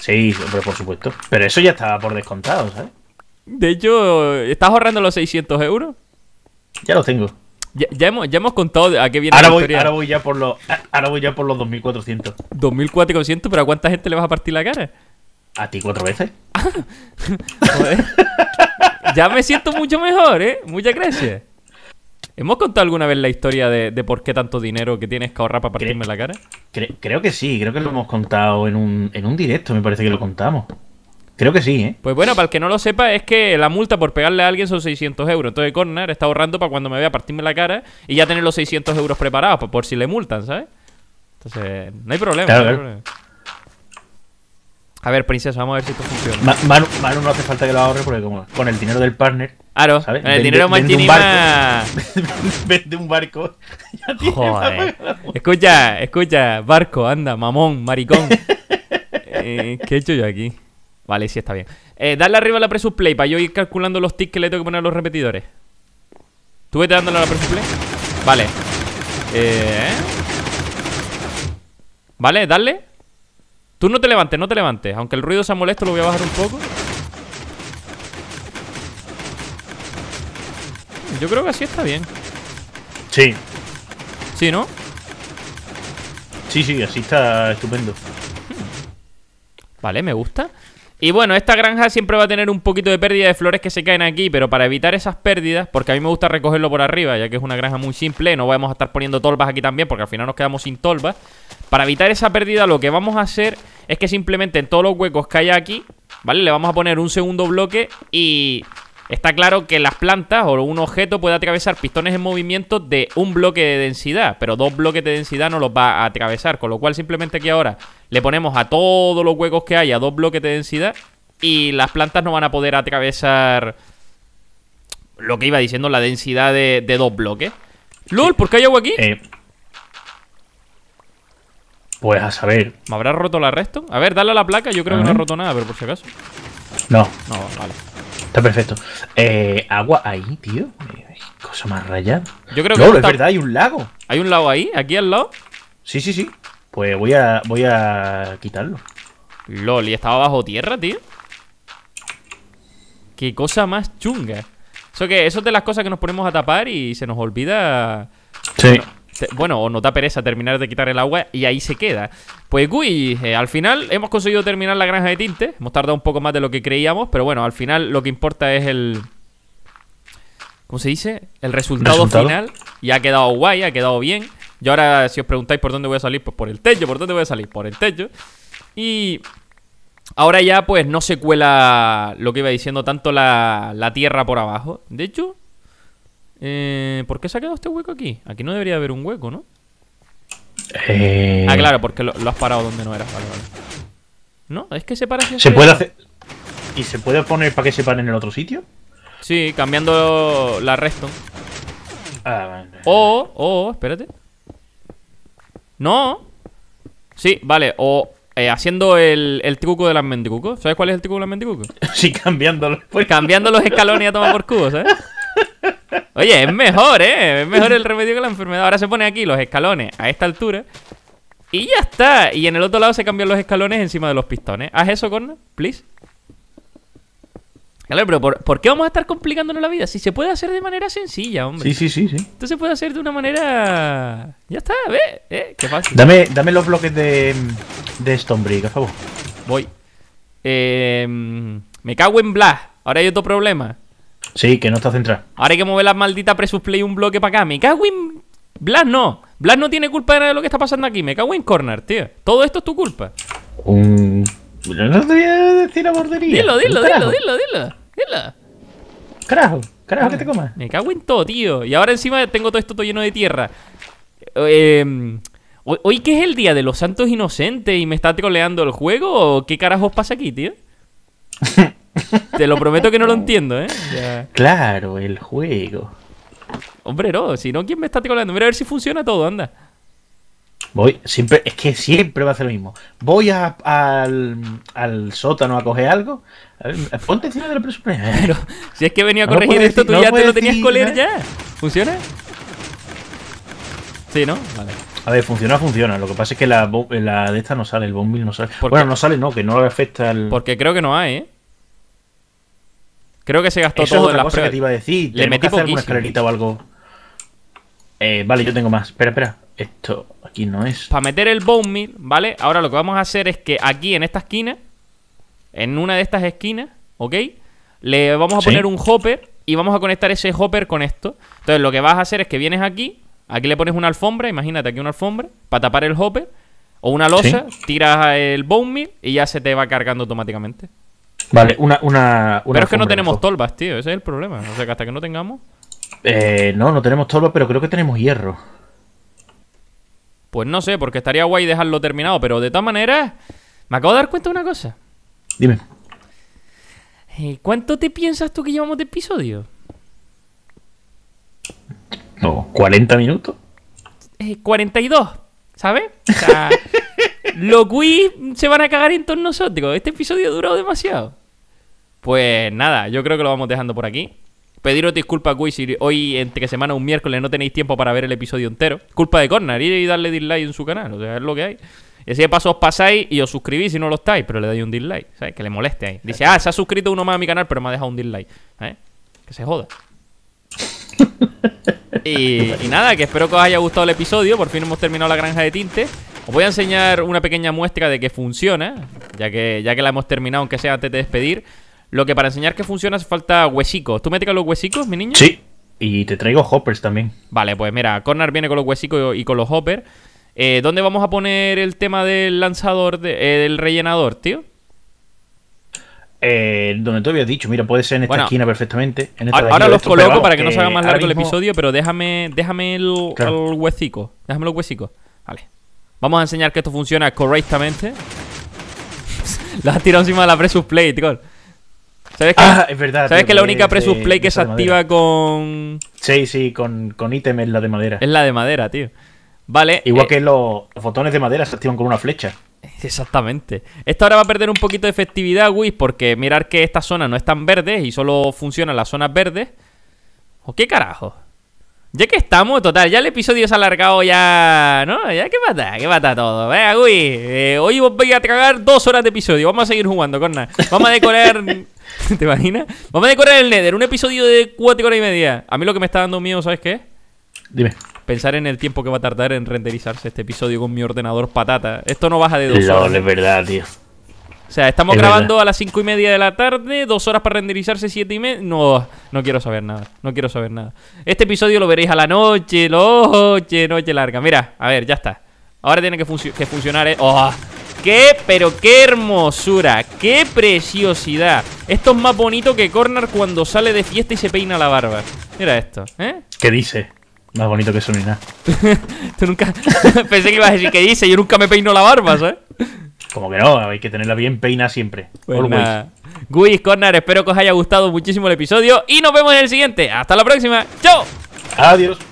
Sí, hombre, por supuesto. Pero eso ya estaba por descontado, ¿sabes? De hecho, ¿estás ahorrando los 600 euros? Ya lo tengo. Ya, hemos, contado a qué viene la historia. Ahora voy, ya por los, ya por los 2.400. ¿2.400? ¿Pero a cuánta gente le vas a partir la cara? ¿A ti cuatro veces? ya me siento mucho mejor, ¿eh? Muchas gracias. ¿Hemos contado alguna vez la historia de, por qué tanto dinero que tienes que ahorrar para partirme la cara? Creo, creo que sí, creo que lo hemos contado en un, en un directo, me parece que lo contamos. Creo que sí, ¿eh? Pues bueno, para el que no lo sepa, es que la multa por pegarle a alguien son 600 euros. Entonces Corner está ahorrando para cuando me vea partirme la cara y ya tener los 600 euros preparados por, si le multan, ¿sabes? Entonces, no hay problema. A ver, princesa, vamos a ver si esto funciona. Manu, no hace falta que lo ahorre porque con el dinero del partner. ¿sabes? con el dinero de vende un barco. un barco. Escucha, escucha, barco, anda, mamón, maricón. Eh, ¿Qué he hecho yo aquí? Vale, sí está bien. Eh, dale arriba la presuplay play para yo ir calculando los ticks que le tengo que poner a los repetidores. ¿Tú vete dándole a la press play? Vale. Eh... Vale, dale. Tú no te levantes, no te levantes. Aunque el ruido sea molesto, lo voy a bajar un poco. Yo creo que así está bien. Sí. ¿Sí, no? Sí, sí, así está estupendo. Hmm. Vale, me gusta. Y bueno, esta granja siempre va a tener un poquito de pérdida de flores que se caen aquí, pero para evitar esas pérdidas, porque a mí me gusta recogerlo por arriba, ya que es una granja muy simple, no vamos a estar poniendo tolvas aquí también, porque al final nos quedamos sin tolvas. Para evitar esa pérdida, lo que vamos a hacer es que simplemente en todos los huecos que haya aquí, ¿vale? Le vamos a poner un segundo bloque y Está claro que las plantas o un objeto puede atravesar pistones en movimiento de un bloque de densidad, pero dos bloques de densidad no los va a atravesar, con lo cual simplemente aquí ahora le ponemos a todos los huecos que haya dos bloques de densidad y las plantas no van a poder atravesar lo que iba diciendo, la densidad de, dos bloques. LOL, ¿por qué hay algo aquí? Eh, pues a saber. ¿Me habrá roto la resto? A ver, dale a la placa, yo creo que no ha roto nada, pero por si acaso. No. No, vale. Está perfecto. Eh, agua ahí, tío. Eh, cosa más rayada. Yo creo que. No, es verdad, hay un lago. ¿Hay un lago ahí? ¿Aquí al lado? Sí, sí, sí. Pues voy a, voy a quitarlo. Lol, y estaba bajo tierra, tío. Qué cosa más chunga. Eso que eso es de las cosas que nos ponemos a tapar y se nos olvida. Sí bueno, o no da pereza terminar de quitar el agua y ahí se queda. Pues uy, eh, al final hemos conseguido terminar la granja de tinte. Hemos tardado un poco más de lo que creíamos, pero bueno, al final lo que importa es el... ¿Cómo se dice? El resultado, final. Y ha quedado guay, ha quedado bien. Y ahora, si os preguntáis por dónde voy a salir, pues por el techo. ¿Por dónde voy a salir? Por el techo. Y... Ahora ya pues no se cuela lo que iba diciendo tanto la tierra por abajo. De hecho, eh, ¿Por qué se ha quedado este hueco aquí? Aquí no debería haber un hueco, ¿no? Eh, ah, claro, porque lo, has parado donde no era. Vale, No, es que se para Se puede hacer... ¿Y se puede poner para que se pare en el otro sitio? Sí, cambiando la resto. Ah, O, o, espérate. No. Sí, vale, o eh, haciendo el, el, truco de las mendicucos. ¿Sabes cuál es el truco de las mendicucos? Sí, cambiándolo. Cambiando los escalones a tomar por cubos, ¿sabes? Oye, es mejor, ¿eh? Es mejor el remedio que la enfermedad. Ahora se pone aquí los escalones a esta altura. Y ya está. Y en el otro lado se cambian los escalones encima de los pistones. Haz eso, Corna, please. Claro, pero por, qué vamos a estar complicándonos la vida? Si se puede hacer de manera sencilla, hombre. Sí, sí, sí, sí. Entonces se puede hacer de una manera. Ya está, ve, eh, qué fácil. Dame, los bloques de, de por favor. Voy. Eh, me cago en Blas. Ahora hay otro problema. Sí, que no está centrado Ahora hay que mover la maldita Presusplay un bloque para acá. Me cago en. Blas no. Blas no tiene culpa de nada de lo que está pasando aquí. Me cago en Corner, tío. Todo esto es tu culpa. no te voy a decir a bordería. Dilo, dilo, dilo, dilo, dilo, Carajo, carajo, que te comas. Me cago en todo, tío. Y ahora encima tengo todo esto todo lleno de tierra. Eh, ¿Hoy que es el día de los santos inocentes y me está troleando el juego? ¿O qué carajos pasa aquí, tío? Te lo prometo que no lo entiendo, ¿eh? Claro, el juego. Hombre, no, si no, ¿quién me está colando? Mira a ver si funciona todo, anda. Voy, siempre, es que siempre va a ser lo mismo. Voy al, sótano a coger algo. ponte encima de la presupuesta si es que venía a corregir esto, tú ya te lo tenías coler ya. ¿Funciona? Sí, ¿no? Vale. A ver, funciona, funciona. Lo que pasa es que la, de esta no sale, el bombil no sale. Bueno, no sale, no, que no le afecta al. Porque creo que no hay, ¿eh? Creo que se gastó todo en la cosa que te iba a decir. Le metí escalerita o algo. Eh, vale, yo tengo más. Espera, espera. Esto aquí no es. Para meter el bone meal, ¿vale? Ahora lo que vamos a hacer es que aquí en esta esquina, en una de estas esquinas, ¿ok? Le vamos a poner un hopper y vamos a conectar ese hopper con esto. Entonces lo que vas a hacer es que vienes aquí, aquí le pones una alfombra, imagínate aquí una alfombra, para tapar el hopper o una losa, tiras el bone meal y ya se te va cargando automáticamente. Vale, una, Pero es que no tenemos tolvas, tío. Ese es el problema. O sea, que hasta que no tengamos... Eh, no, no tenemos tolvas, pero creo que tenemos hierro. Pues no sé, porque estaría guay dejarlo terminado. Pero de todas maneras, me acabo de dar cuenta de una cosa. Dime. Eh, ¿Cuánto te piensas tú que llevamos de episodio? No, ¿40 minutos? Eh, 42, ¿sabes? O sea, los quiz se van a cagar en todos nosotros. Este episodio ha durado demasiado. Pues nada, yo creo que lo vamos dejando por aquí. Pediros disculpas, Quiz si hoy, entre semana, un miércoles, no tenéis tiempo para ver el episodio entero. Culpa de Corner, ir y darle dislike en su canal. O sea, es lo que hay. Y así de paso os pasáis y os suscribís si no lo estáis, pero le dais un dislike. ¿sabes? Que le moleste ahí. Dice, ah, se ha suscrito uno más a mi canal, pero me ha dejado un dislike. ¿eh? Que se joda. y, y, nada, que espero que os haya gustado el episodio. Por fin hemos terminado la granja de tinte. Os voy a enseñar una pequeña muestra de que funciona, ya que, ya que la hemos terminado, aunque sea antes de despedir. Lo que para enseñar que funciona hace falta huesicos. ¿Tú metes los huesicos, mi niño? Sí, y te traigo hoppers también. Vale, pues mira, Corner viene con los huesicos y con los hoppers. Eh, ¿Dónde vamos a poner el tema del lanzador, eh, del rellenador, tío? Eh, donde tú habías dicho, mira, puede ser en esta esquina perfectamente. ahora, los coloco para que, no se haga más largo el episodio, pero déjame, déjame el, el huesico. Déjame los huesicos. Vale. Vamos a enseñar que esto funciona correctamente. Lo has tirado encima de la Presus Play, tío. ¿Sabes que, ah, es verdad, ¿sabes que la única Presus Play que se activa con. Sí, sí, con, con ítem es la de madera. Es la de madera, tío. Vale. Igual eh, que los, fotones botones de madera se activan con una flecha. Exactamente. Esto ahora va a perder un poquito de efectividad, Wiz, porque mirar que estas zonas no están verdes y solo funcionan las zonas verdes. ¿O qué carajo? Ya que estamos, total, ya el episodio se ha alargado ya, ¿no? Ya que mata, que mata todo. Venga, uy, eh, hoy voy a tragar dos horas de episodio. Vamos a seguir jugando, corna. Vamos a decorar... ¿Te imaginas? Vamos a decorar el Nether, un episodio de cuatro horas y media. A mí lo que me está dando miedo, ¿sabes qué? Dime. Pensar en el tiempo que va a tardar en renderizarse este episodio con mi ordenador patata. Esto no baja de dos horas. No, es verdad, tío. O sea, estamos grabando a las cinco y media de la tarde, dos horas para renderizarse, siete y media. No, no quiero saber nada, no quiero saber nada. Este episodio lo veréis a la noche, noche, noche larga. Mira, a ver, ya está. Ahora tiene que, funcionar. ¿eh? ¡Oh! ¡Qué, pero qué hermosura! ¡Qué preciosidad! Esto es más bonito que Corner cuando sale de fiesta y se peina la barba. Mira esto, ¿eh? ¿Qué dice? Más bonito que eso ni nada. Tú nunca. Pensé que ibas a decir que dice, yo nunca me peino la barba, ¿sabes? Como que no, hay que tenerla bien peina siempre. Buena pues Guis Corner, espero que os haya gustado muchísimo el episodio y nos vemos en el siguiente. Hasta la próxima. ¡Chao! Adiós.